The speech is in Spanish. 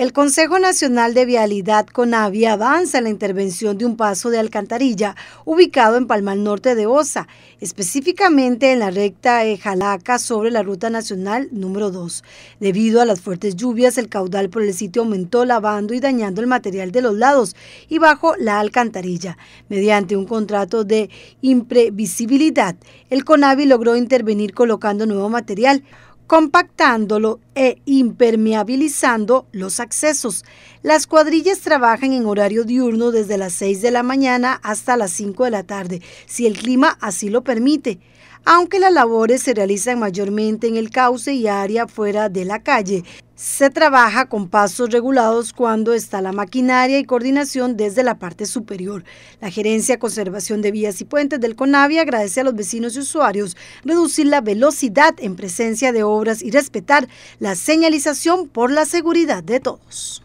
El Consejo Nacional de Vialidad CONAVI avanza en la intervención de un paso de alcantarilla ubicado en Palmal Norte de Osa, específicamente en la recta Ejalaca sobre la Ruta Nacional número 2. Debido a las fuertes lluvias, el caudal por el sitio aumentó lavando y dañando el material de los lados y bajo la alcantarilla. Mediante un contrato de imprevisibilidad, el CONAVI logró intervenir colocando nuevo material compactándolo e impermeabilizando los accesos. Las cuadrillas trabajan en horario diurno desde las 6 de la mañana hasta las 5 de la tarde, si el clima así lo permite aunque las labores se realizan mayormente en el cauce y área fuera de la calle. Se trabaja con pasos regulados cuando está la maquinaria y coordinación desde la parte superior. La Gerencia Conservación de Vías y Puentes del CONAVI agradece a los vecinos y usuarios reducir la velocidad en presencia de obras y respetar la señalización por la seguridad de todos.